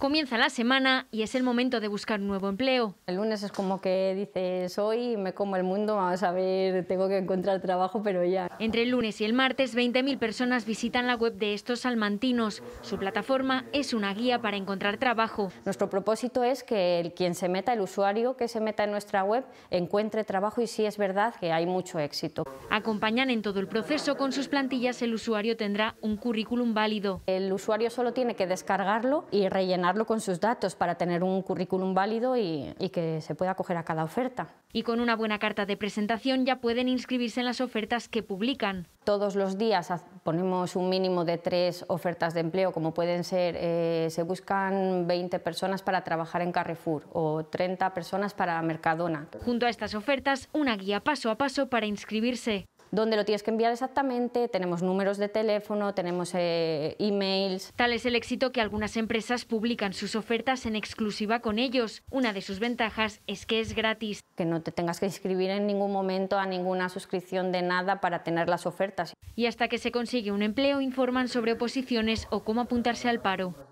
Comienza la semana y es el momento de buscar un nuevo empleo. El lunes es como que dices, hoy me como el mundo, vamos a ver, tengo que encontrar trabajo, pero ya. Entre el lunes y el martes, 20.000 personas visitan la web de estos salmantinos. Su plataforma es una guía para encontrar trabajo. Nuestro propósito es que el, quien se meta, el usuario que se meta en nuestra web, encuentre trabajo y sí es verdad que hay mucho éxito. Acompañan en todo el proceso con sus plantillas, el usuario tendrá un currículum válido. El usuario solo tiene que descargarlo y rellenarlo con sus datos para tener un currículum válido y, que se pueda acoger a cada oferta. Y con una buena carta de presentación ya pueden inscribirse en las ofertas que publican. Todos los días ponemos un mínimo de tres ofertas de empleo, como pueden ser, eh, se buscan 20 personas para trabajar en Carrefour o 30 personas para Mercadona. Junto a estas ofertas, una guía paso a paso para inscribirse dónde lo tienes que enviar exactamente, tenemos números de teléfono, tenemos e emails. Tal es el éxito que algunas empresas publican sus ofertas en exclusiva con ellos. Una de sus ventajas es que es gratis. Que no te tengas que inscribir en ningún momento a ninguna suscripción de nada para tener las ofertas. Y hasta que se consigue un empleo informan sobre oposiciones o cómo apuntarse al paro.